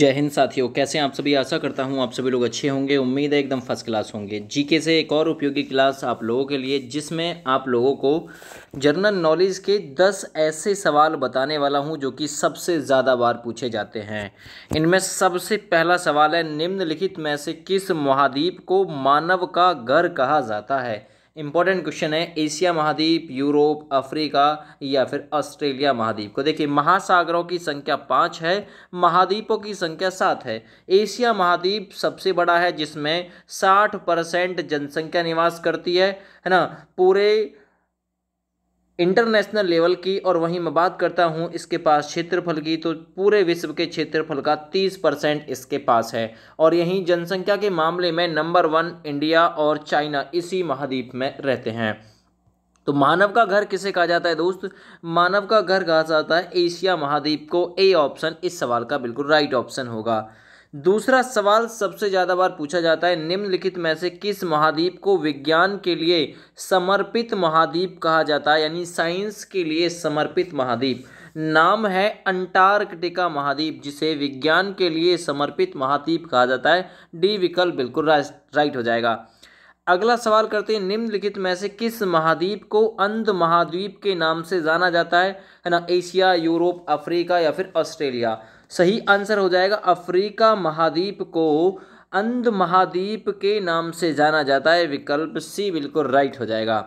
जय हिंद साथियों कैसे आप सभी आशा करता हूँ आप सभी लोग अच्छे होंगे उम्मीद है एकदम फर्स्ट क्लास होंगे जीके से एक और उपयोगी क्लास आप लोगों के लिए जिसमें आप लोगों को जनरल नॉलेज के 10 ऐसे सवाल बताने वाला हूँ जो कि सबसे ज़्यादा बार पूछे जाते हैं इनमें सबसे पहला सवाल है निम्नलिखित में से किस महाद्वीप को मानव का घर कहा जाता है इंपॉर्टेंट क्वेश्चन है एशिया महाद्वीप यूरोप अफ्रीका या फिर ऑस्ट्रेलिया महाद्वीप को देखिए महासागरों की संख्या पाँच है महाद्वीपों की संख्या सात है एशिया महाद्वीप सबसे बड़ा है जिसमें साठ परसेंट जनसंख्या निवास करती है है ना पूरे इंटरनेशनल लेवल की और वहीं मैं बात करता हूँ इसके पास क्षेत्रफल की तो पूरे विश्व के क्षेत्रफल का तीस परसेंट इसके पास है और यहीं जनसंख्या के मामले में नंबर वन इंडिया और चाइना इसी महाद्वीप में रहते हैं तो मानव का घर किसे कहा जाता है दोस्त मानव का घर कहा जाता है एशिया महाद्वीप को ए ऑप्शन इस सवाल का बिल्कुल राइट ऑप्शन होगा दूसरा सवाल सबसे ज़्यादा बार पूछा जाता है निम्नलिखित में से किस महाद्वीप को विज्ञान के लिए समर्पित महाद्वीप कहा जाता है यानी साइंस के लिए समर्पित महाद्वीप नाम है अंटार्कटिका महाद्वीप जिसे विज्ञान के लिए समर्पित महाद्वीप कहा जाता है डी विकल्प बिल्कुल राइट हो जाएगा अगला सवाल करते हैं निम्नलिखित में से किस महाद्वीप को अंध महाद्वीप के नाम से जाना जाता है है ना एशिया यूरोप अफ्रीका या फिर ऑस्ट्रेलिया सही आंसर हो जाएगा अफ्रीका महाद्वीप को अंध महाद्वीप के नाम से जाना जाता है विकल्प सी बिल्कुल राइट हो जाएगा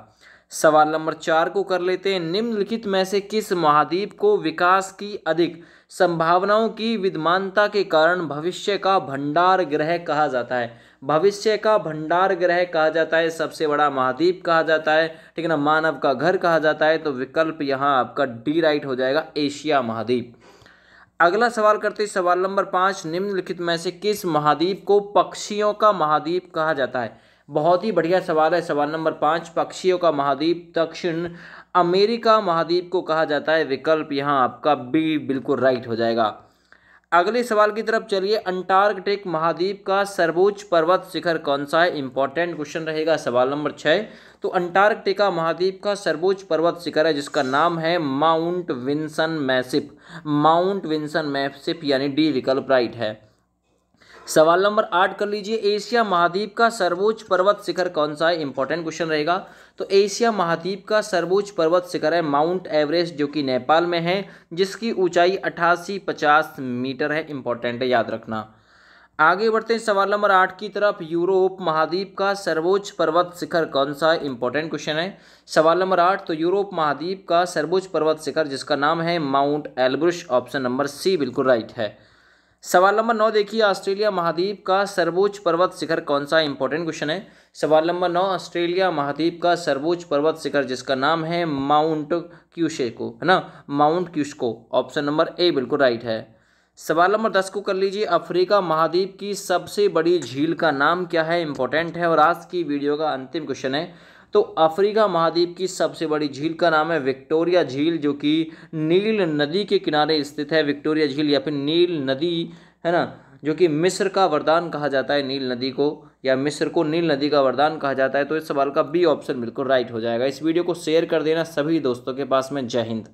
सवाल नंबर चार को कर लेते हैं निम्नलिखित में से किस महाद्वीप को विकास की अधिक संभावनाओं की विद्यमानता के कारण भविष्य का भंडार ग्रह कहा जाता है भविष्य का भंडार ग्रह कहा जाता है सबसे बड़ा महाद्वीप कहा जाता है ठीक है ना मानव का घर कहा जाता है तो विकल्प यहाँ आपका डी राइट हो जाएगा एशिया महाद्वीप अगला सवाल करते हैं सवाल नंबर पाँच निम्नलिखित में से किस महाद्वीप को पक्षियों का महाद्वीप कहा जाता है बहुत ही बढ़िया सवाल है सवाल नंबर पाँच पक्षियों का महाद्वीप दक्षिण अमेरिका महाद्वीप को कहा जाता है विकल्प यहाँ आपका बी बिल्कुल राइट हो जाएगा अगले सवाल की तरफ चलिए अंटार्कटिक महाद्वीप का सर्वोच्च पर्वत शिखर कौन सा है इंपॉर्टेंट क्वेश्चन रहेगा सवाल नंबर छः तो अंटार्कटिका महाद्वीप का सर्वोच्च पर्वत शिखर है जिसका नाम है Mount Vinson Massif Mount Vinson Massif यानी डी विकल्प राइट है सवाल नंबर आठ कर लीजिए एशिया महाद्वीप का सर्वोच्च पर्वत शिखर कौन सा है इंपॉर्टेंट क्वेश्चन रहेगा तो एशिया महाद्वीप का सर्वोच्च पर्वत शिखर है माउंट एवरेस्ट जो कि नेपाल में है जिसकी ऊंचाई अठासी पचास मीटर है इंपॉर्टेंट है याद रखना आगे बढ़ते हैं सवाल नंबर आठ की तरफ यूरोप महाद्वीप का सर्वोच्च पर्वत शिखर कौन सा इंपॉर्टेंट क्वेश्चन है सवाल नंबर आठ तो यूरोप महाद्वीप का सर्वोच्च पर्वत शिखर जिसका नाम है Mount Elbrus option number C बिल्कुल राइट है सवाल नंबर नौ देखिए ऑस्ट्रेलिया महाद्वीप का सर्वोच्च पर्वत शिखर कौन सा इंपॉर्टेंट क्वेश्चन है सवाल नंबर नौ ऑस्ट्रेलिया महाद्वीप का सर्वोच्च पर्वत शिखर जिसका नाम है माउंट क्यूशेको है ना Mount Kosciuszko option number A बिल्कुल राइट है सवाल नंबर दस को कर लीजिए अफ्रीका महाद्वीप की सबसे बड़ी झील का नाम क्या है इंपॉर्टेंट है और आज की वीडियो का अंतिम क्वेश्चन है तो अफ्रीका महाद्वीप की सबसे बड़ी झील का नाम है विक्टोरिया झील जो कि नील नदी के किनारे स्थित है विक्टोरिया झील या फिर नील नदी है ना जो कि मिस्र का वरदान कहा जाता है नील नदी को या मिस्र को नील नदी का वरदान कहा जाता है तो इस सवाल का बी ऑप्शन बिल्कुल राइट हो जाएगा इस वीडियो को शेयर कर देना सभी दोस्तों के पास में जय हिंद